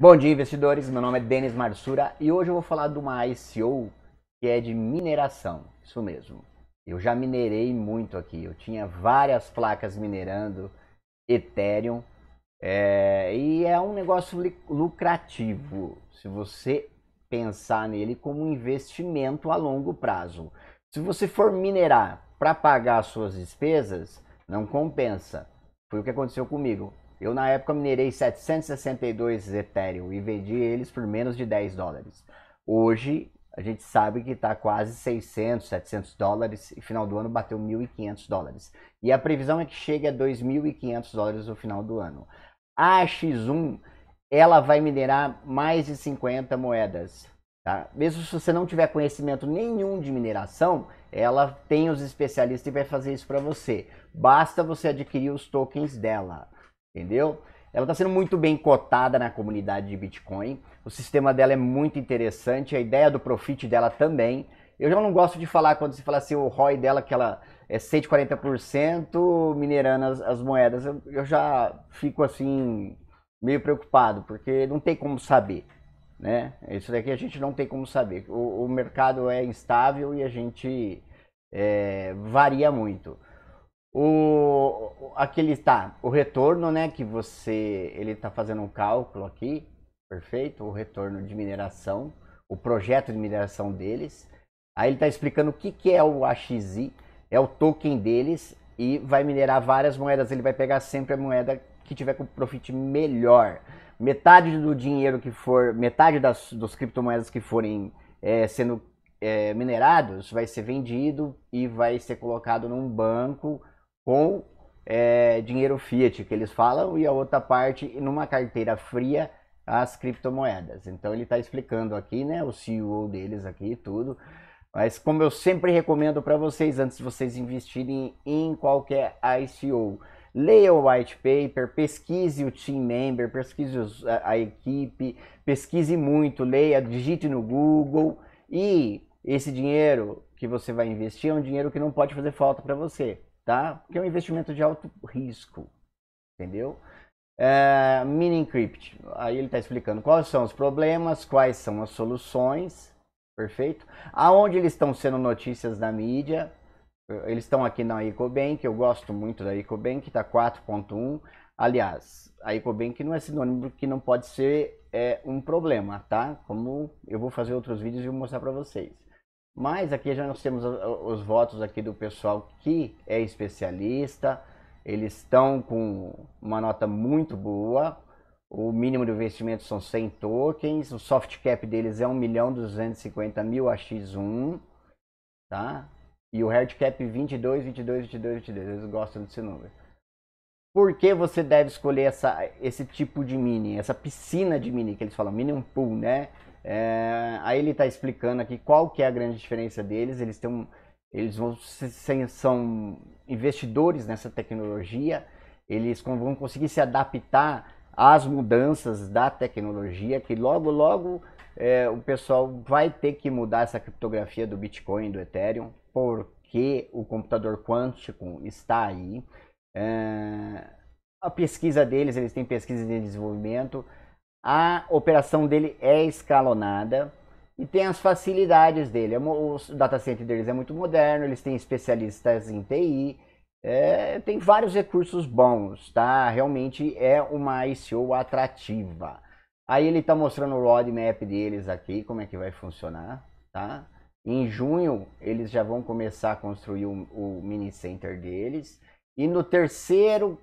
Bom dia, investidores. Meu nome é Denis Marsura e hoje eu vou falar de uma ICO que é de mineração. Isso mesmo. Eu já minerei muito aqui. Eu tinha várias placas minerando Ethereum é... e é um negócio lucrativo se você pensar nele como um investimento a longo prazo. Se você for minerar para pagar suas despesas, não compensa. Foi o que aconteceu comigo. Eu na época minerei 762 Ethereum e vendi eles por menos de 10 dólares. Hoje a gente sabe que está quase 600, 700 dólares e final do ano bateu 1.500 dólares. E a previsão é que chegue a 2.500 dólares no final do ano. A X1 ela vai minerar mais de 50 moedas. Tá? Mesmo se você não tiver conhecimento nenhum de mineração, ela tem os especialistas e vai fazer isso para você. Basta você adquirir os tokens dela entendeu? Ela está sendo muito bem cotada na comunidade de Bitcoin. O sistema dela é muito interessante, a ideia do profit dela também. Eu já não gosto de falar quando se fala assim o ROI dela que ela é 140% minerando as, as moedas. Eu, eu, já fico assim meio preocupado, porque não tem como saber, né? Isso daqui a gente não tem como saber. O, o mercado é instável e a gente é, varia muito. O, aquele tá, o retorno, né, que você, ele tá fazendo um cálculo aqui, perfeito, o retorno de mineração, o projeto de mineração deles. Aí ele está explicando o que, que é o AXI, é o token deles e vai minerar várias moedas. Ele vai pegar sempre a moeda que tiver com profit melhor. Metade do dinheiro que for, metade das dos criptomoedas que forem é, sendo é, minerados vai ser vendido e vai ser colocado num banco com é, dinheiro fiat que eles falam e a outra parte numa carteira fria as criptomoedas. Então ele está explicando aqui, né, o CEO deles aqui tudo. Mas como eu sempre recomendo para vocês antes de vocês investirem em qualquer ICO, leia o white paper, pesquise o team member, pesquise os, a, a equipe, pesquise muito, leia, digite no Google e esse dinheiro que você vai investir é um dinheiro que não pode fazer falta para você tá? Porque é um investimento de alto risco, entendeu? É, mini Encrypt, aí ele está explicando quais são os problemas, quais são as soluções, perfeito? Aonde eles estão sendo notícias na mídia, eles estão aqui na EcoBank, eu gosto muito da EcoBank, está 4.1. Aliás, a EcoBank não é sinônimo que não pode ser é, um problema, tá? Como eu vou fazer outros vídeos e vou mostrar para vocês. Mas aqui já nós temos os votos aqui do pessoal que é especialista, eles estão com uma nota muito boa, o mínimo de investimento são 100 tokens, o soft cap deles é 1 milhão 250 mil a X1, tá? E o hard cap 22, 22, 22, 22, eles gostam desse número. Por que você deve escolher essa, esse tipo de mini, essa piscina de mini, que eles falam, mini um pool, né? É, aí ele está explicando aqui qual que é a grande diferença deles. Eles têm um, eles vão, são investidores nessa tecnologia. Eles vão conseguir se adaptar às mudanças da tecnologia, que logo, logo é, o pessoal vai ter que mudar essa criptografia do Bitcoin, do Ethereum, porque o computador quântico está aí. É, a pesquisa deles, eles têm pesquisa de desenvolvimento a operação dele é escalonada e tem as facilidades dele. É o data center deles é muito moderno, eles têm especialistas em TI, é, tem vários recursos bons, tá? Realmente é uma ICO atrativa. Aí ele está mostrando o roadmap deles aqui, como é que vai funcionar, tá? Em junho eles já vão começar a construir o, o mini center deles. E no terceiro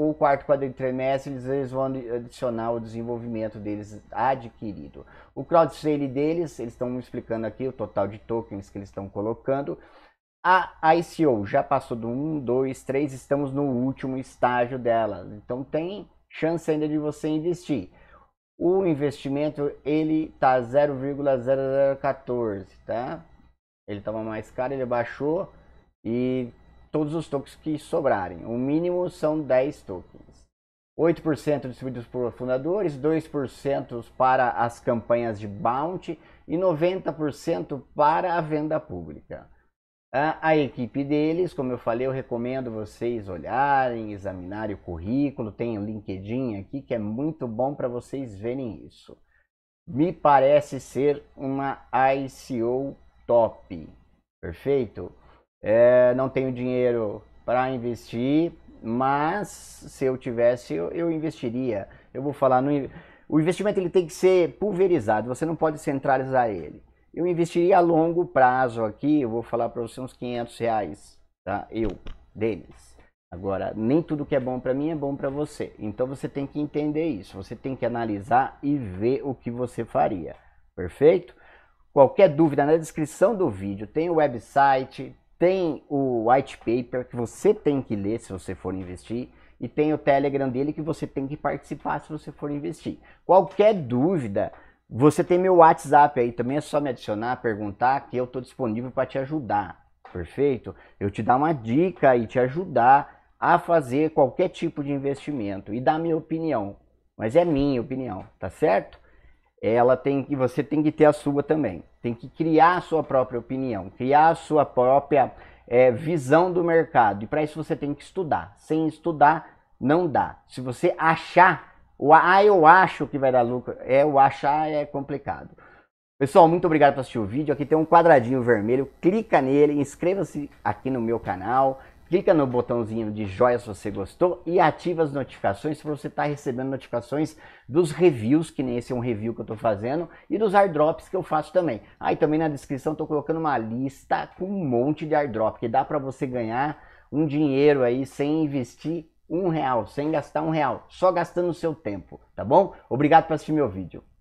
o quarto quadrimestre eles vão adicionar o desenvolvimento deles adquirido. O crowd sale deles, eles estão explicando aqui o total de tokens que eles estão colocando. A ICO já passou do 1, 2, 3, estamos no último estágio dela. Então tem chance ainda de você investir. O investimento ele tá 0,0014, tá? Ele estava mais caro, ele baixou e todos os tokens que sobrarem. O mínimo são 10 tokens. 8% distribuídos por fundadores, 2% para as campanhas de bounty e 90% para a venda pública. A, ah, a, equipe deles, como eu falei, eu recomendo vocês olharem, examinarem o currículo, tem o LinkedIn aqui que é muito bom para vocês verem isso. Me parece ser uma ICO top, perfeito? É, não tenho dinheiro para investir, mas se eu tivesse, eu, eu investiria. Eu vou falar no o investimento ele tem que ser pulverizado, você não pode centralizar ele. Eu investiria a longo prazo aqui, eu vou falar para você uns 500 reais, tá? Eu, deles. Agora, nem tudo que é bom para mim é bom para você. Então você tem que entender isso, você tem que analisar e ver o que você faria, perfeito? Qualquer dúvida na descrição do vídeo, tem o website, tem o white paper que você tem que ler se você for investir e tem o Telegram dele que você tem que participar se você for investir. Qualquer dúvida, você tem meu WhatsApp aí também, é só me adicionar, perguntar que eu estou disponível para te ajudar, perfeito? Eu te dar uma dica e te ajudar a fazer qualquer tipo de investimento e dar minha opinião, mas é minha opinião, tá certo? ela tem que você tem que ter a sua também. Tem que criar a sua própria opinião, criar a sua própria é, visão do mercado. E para isso você tem que estudar. Sem estudar não dá. Se você achar o ah, eu acho que vai dar lucro, é o achar é complicado. Pessoal, muito obrigado por assistir o vídeo. Aqui tem um quadradinho vermelho, clica nele, inscreva-se aqui no meu canal clica no botãozinho de joia se você gostou e ativa as notificações para você estar tá recebendo notificações dos reviews, que nem esse é um review que eu estou fazendo, e dos airdrops que eu faço também. Aí ah, também na descrição estou colocando uma lista com um monte de airdrop, que dá para você ganhar um dinheiro aí sem investir um real, sem gastar um real, só gastando o seu tempo, tá bom? Obrigado por assistir meu vídeo.